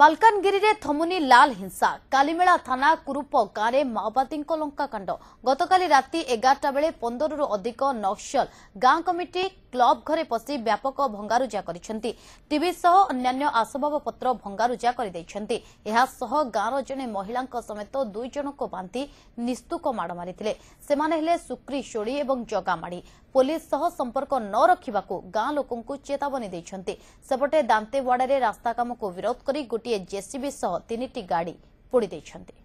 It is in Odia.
ମାଲକାନଗିରିରେ ଥମୁନି ଲାଲ ହିଂସା କାଲିମେଳା ଥାନା କୁରୁପ ଗାଁରେ ମାଓବାଦୀଙ୍କ ଲଙ୍କାକାଣ୍ଡ ଗତକାଲି ରାତି ଏଗାରଟା ବେଳେ ପନ୍ଦରରୁ ଅଧିକ ନକ୍ସଲ ଗାଁ କମିଟି କ୍ଲବ ଘରେ ପଶି ବ୍ୟାପକ ଭଙ୍ଗାରୁଜା କରିଛନ୍ତି ଟିଭି ସହ ଅନ୍ୟାନ୍ୟ ଆସବାବପତ୍ର ଭଙ୍ଗାରୁଜା କରିଦେଇଛନ୍ତି ଏହାସହ ଗାଁର ଜଣେ ମହିଳାଙ୍କ ସମେତ ଦୁଇଜଣଙ୍କୁ ବାନ୍ଧି ନିସ୍ତୁକ ମାଡ଼ ମାରିଥିଲେ ସେମାନେ ହେଲେ ସୁକ୍ରି ସୋଳି ଏବଂ ଜଗାମାଡ଼ି ପୋଲିସ ସହ ସମ୍ପର୍କ ନ ରଖିବାକୁ ଗାଁ ଲୋକଙ୍କୁ ଚେତାବନୀ ଦେଇଛନ୍ତି ସେପଟେ ଦାନ୍ତେୱାଡ଼ାରେ ରାସ୍ତା କାମକୁ ବିରୋଧ କରି ଗୋଟିଏ ଜେସିବି ସହ ତିନିଟି ଗାଡ଼ି ପୋଡ଼ି ଦେଇଛନ୍ତି